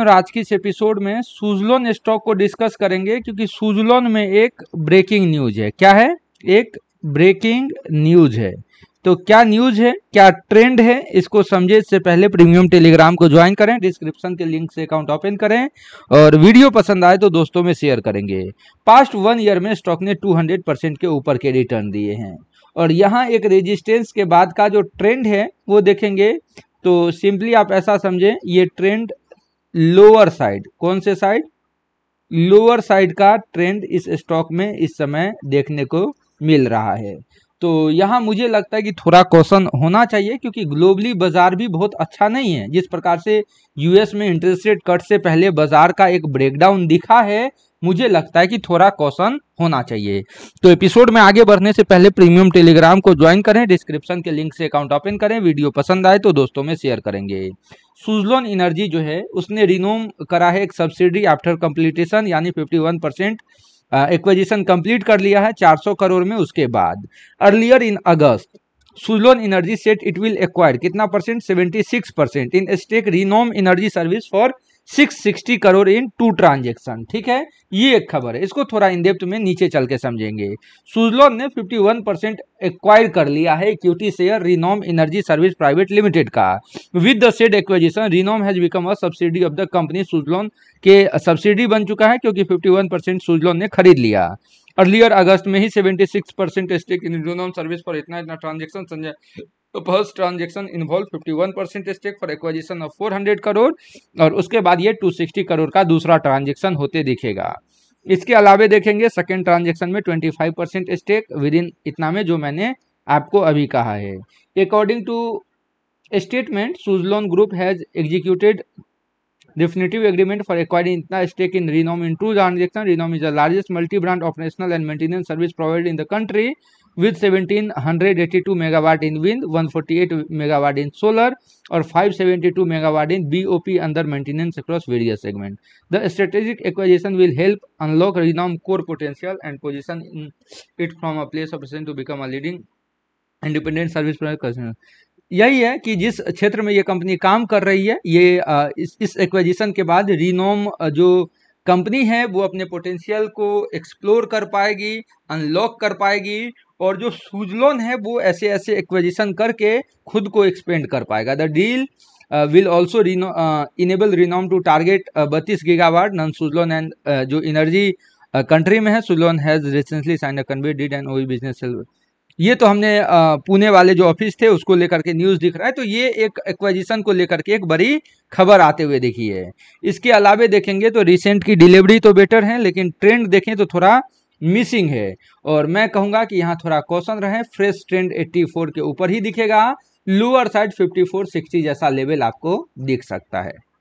और आज के इस एपिसोड में सुजलोन स्टॉक को डिस्कस करेंगे क्योंकि सुजलोन में एक ब्रेकिंग न्यूज है क्या है एक ब्रेकिंग न्यूज है तो क्या न्यूज है क्या ट्रेंड है इसको समझे इससे पहले प्रीमियम टेलीग्राम को ज्वाइन करें डिस्क्रिप्शन के लिंक से अकाउंट ओपन करें और वीडियो पसंद आए तो दोस्तों में शेयर करेंगे पास्ट वन ईयर में स्टॉक ने 200 परसेंट के ऊपर के रिटर्न दिए हैं और यहाँ एक रेजिस्टेंस के बाद का जो ट्रेंड है वो देखेंगे तो सिंपली आप ऐसा समझें ये ट्रेंड लोअर साइड कौन से साइड लोअर साइड का ट्रेंड इस स्टॉक में इस समय देखने को मिल रहा है तो यहाँ मुझे लगता है कि थोड़ा क्वेश्चन होना चाहिए क्योंकि ग्लोबली बाजार भी बहुत अच्छा नहीं है जिस प्रकार से यूएस में इंटरेस्ट रेट कट से पहले बाजार का एक ब्रेकडाउन दिखा है मुझे लगता है कि थोड़ा कौशन होना चाहिए तो एपिसोड में आगे बढ़ने से पहले प्रीमियम टेलीग्राम को ज्वाइन करें डिस्क्रिप्शन के लिंक से अकाउंट ओपन करें वीडियो पसंद आए तो दोस्तों में शेयर करेंगे सुजलोन एनर्जी जो है उसने रिनोम करा है एक सब्सिडी आफ्टर कंप्लीटेशन यानी fifty one percent acquisition complete कर लिया है 400 करोड़ में उसके बाद earlier in August Suzlon energy said it will acquire कितना percent 76 percent in stake Renom energy service for 660 crore in two transaction ठीक है ये एक खबर है इसको थोड़ा इनडेप्थ में नीचे चल के समझेंगे सुजलॉन ने 51 परसेंट एक्वायर कर लिया है equity share Renom energy service private limited का with the said acquisition Renom has become a subsidy of the company Suzlon के सब्सिडी बन चुका है क्योंकि फिफ्टी परसेंट ने खरीद लिया अर्लियर अगस्त में ही 76 percent stake in Renom service पर इतना इतना ट्रांजेक्शन संजय तो first transaction involve 51 percent stake for acquisition of 400 crore और उसके बाद ये 260 करोड़ का दूसरा ट्रांजेक्शन होते दिखेगा इसके अलावा देखेंगे सेकेंड ट्रांजेक्शन में ट्वेंटी स्टेक विद इन इतना में जो मैंने आपको अभी कहा है according to statement Suzlon group has executed definitive agreement for acquiring इतना stake in Renom in two transaction Renom is the largest multi brand operational and maintenance service provide in the country with seventeen hundred eighty two megawatt in wind eight megawatt in solar और five seventy two megawatt in B O P under maintenance across various segment the strategic acquisition will help unlock Renom core potential and position in it from a place of present to become a leading independent service यही है कि जिस क्षेत्र में ये company काम कर रही है ये इस, इस के बाद रिनोम जो कंपनी है वो अपने पोटेंशियल को एक्सप्लोर कर पाएगी अनलॉक कर पाएगी और जो सूजलोन है वो ऐसे ऐसे एक्विजिशन करके खुद को एक्सपेंड कर पाएगा the deal will also enable Renom to target बत्तीस गीगावाट नॉन सुजलोन एंड जो एनर्जी कंट्री uh, में है Suzlon has recently sign a convey deed and ओई बिजनेस ये तो हमने पुणे वाले जो ऑफिस थे उसको लेकर के न्यूज़ दिख रहा है तो ये एक एक्वाजिशन को लेकर के एक बड़ी खबर आते हुए देखी है इसके अलावे देखेंगे तो रिसेंट की डिलीवरी तो बेटर है लेकिन ट्रेंड देखें तो थोड़ा मिसिंग है और मैं कहूँगा कि यहाँ थोड़ा कौशन रहें फ्रेश ट्रेंड 84 के ऊपर ही दिखेगा लोअर साइड 54 60 जैसा लेवल आपको दिख सकता है